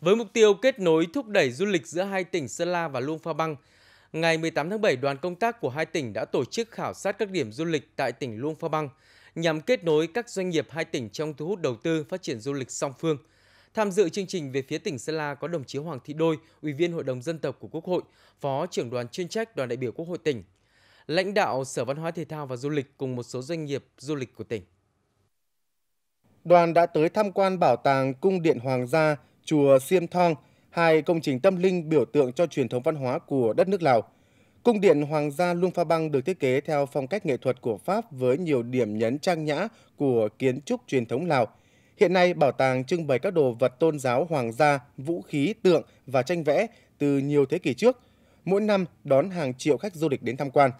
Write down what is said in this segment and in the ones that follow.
Với mục tiêu kết nối thúc đẩy du lịch giữa hai tỉnh Sơn La và Luông Pha Băng, ngày 18 tháng 7, đoàn công tác của hai tỉnh đã tổ chức khảo sát các điểm du lịch tại tỉnh Luông Pha Băng nhằm kết nối các doanh nghiệp hai tỉnh trong thu hút đầu tư phát triển du lịch song phương. Tham dự chương trình về phía tỉnh Sơn La có đồng chí Hoàng Thị Đôi, Ủy viên Hội đồng Dân tộc của Quốc hội, Phó trưởng đoàn chuyên trách đoàn đại biểu Quốc hội tỉnh, lãnh đạo Sở Văn hóa Thể thao và Du lịch cùng một số doanh nghiệp du lịch của tỉnh. Đoàn đã tới tham quan bảo tàng Cung điện Hoàng gia chùa Siêm Thong, hai công trình tâm linh biểu tượng cho truyền thống văn hóa của đất nước Lào. Cung điện Hoàng gia Luông Pha Bang được thiết kế theo phong cách nghệ thuật của Pháp với nhiều điểm nhấn trang nhã của kiến trúc truyền thống Lào. Hiện nay, bảo tàng trưng bày các đồ vật tôn giáo hoàng gia, vũ khí, tượng và tranh vẽ từ nhiều thế kỷ trước. Mỗi năm đón hàng triệu khách du lịch đến tham quan.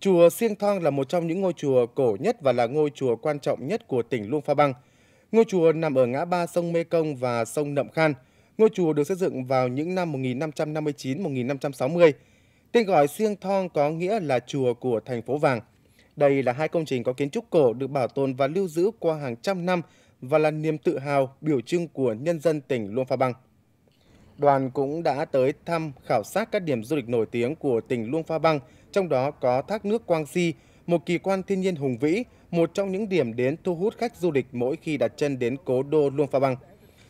Chùa Siêng Thong là một trong những ngôi chùa cổ nhất và là ngôi chùa quan trọng nhất của tỉnh Luông Pha Bang – Ngôi chùa nằm ở ngã ba sông Mê Công và sông Nậm Khan. Ngôi chùa được xây dựng vào những năm 1559-1560. Tên gọi Siêng Thong có nghĩa là chùa của thành phố vàng. Đây là hai công trình có kiến trúc cổ được bảo tồn và lưu giữ qua hàng trăm năm và là niềm tự hào biểu trưng của nhân dân tỉnh Luông Pha Bang. Đoàn cũng đã tới thăm khảo sát các điểm du lịch nổi tiếng của tỉnh Luông Pha Bang, trong đó có thác nước Quang Si, một kỳ quan thiên nhiên hùng vĩ, một trong những điểm đến thu hút khách du lịch mỗi khi đặt chân đến cố đô Luang Prabang.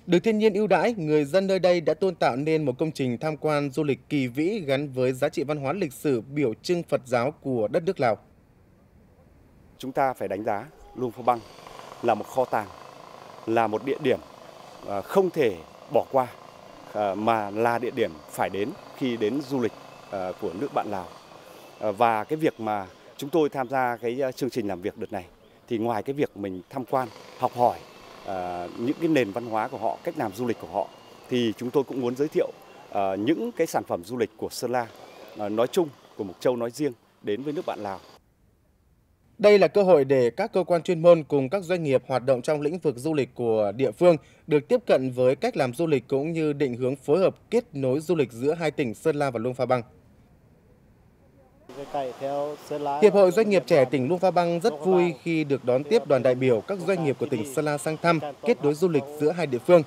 Được thiên nhiên ưu đãi, người dân nơi đây đã tôn tạo nên một công trình tham quan du lịch kỳ vĩ gắn với giá trị văn hóa lịch sử biểu trưng Phật giáo của đất nước Lào. Chúng ta phải đánh giá Luang Prabang là một kho tàng, là một địa điểm à, không thể bỏ qua à, mà là địa điểm phải đến khi đến du lịch à, của nước bạn Lào. Và cái việc mà chúng tôi tham gia cái ờ, chương trình làm việc đợt này thì ngoài cái việc mình tham quan, học hỏi uh, những cái nền văn hóa của họ, cách làm du lịch của họ thì chúng tôi cũng muốn giới thiệu uh, những cái sản phẩm du lịch của Sơn La uh, nói chung, của Mộc Châu nói riêng đến với nước bạn Lào. Đây là cơ hội để các cơ quan chuyên môn cùng các doanh nghiệp hoạt động trong lĩnh vực du lịch của địa phương được tiếp cận với cách làm du lịch cũng như định hướng phối hợp kết nối du lịch giữa hai tỉnh Sơn La và Luông Pha Băng Hiệp hội Doanh nghiệp trẻ tỉnh Luông Pha Bang rất vui khi được đón tiếp đoàn đại biểu các doanh nghiệp của tỉnh Sơn La sang thăm, kết nối du lịch giữa hai địa phương.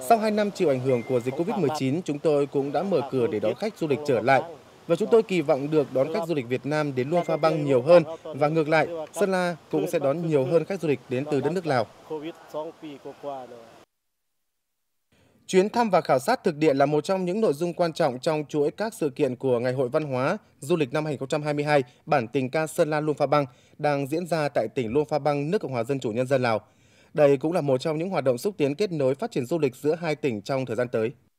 Sau 2 năm chịu ảnh hưởng của dịch Covid-19, chúng tôi cũng đã mở cửa để đón khách du lịch trở lại. Và chúng tôi kỳ vọng được đón khách du lịch Việt Nam đến Luông Pha Bang nhiều hơn và ngược lại, Sơn La cũng sẽ đón nhiều hơn khách du lịch đến từ đất nước Lào. Chuyến thăm và khảo sát thực địa là một trong những nội dung quan trọng trong chuỗi các sự kiện của Ngày hội Văn hóa Du lịch năm 2022 bản tình ca Sơn La Luông Pha băng đang diễn ra tại tỉnh Luông Pha băng nước Cộng hòa Dân chủ Nhân dân Lào. Đây cũng là một trong những hoạt động xúc tiến kết nối phát triển du lịch giữa hai tỉnh trong thời gian tới.